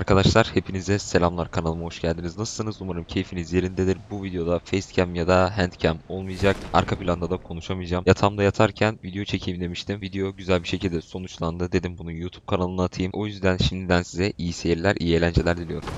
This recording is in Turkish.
Arkadaşlar hepinize selamlar kanalıma hoş geldiniz. Nasılsınız? Umarım keyfiniz yerindedir. Bu videoda facecam ya da handcam olmayacak. Arka planda da konuşamayacağım. Yatağımda yatarken video çekeyim demiştim. Video güzel bir şekilde sonuçlandı. Dedim bunu YouTube kanalına atayım. O yüzden şimdiden size iyi seyirler, iyi eğlenceler diliyorum.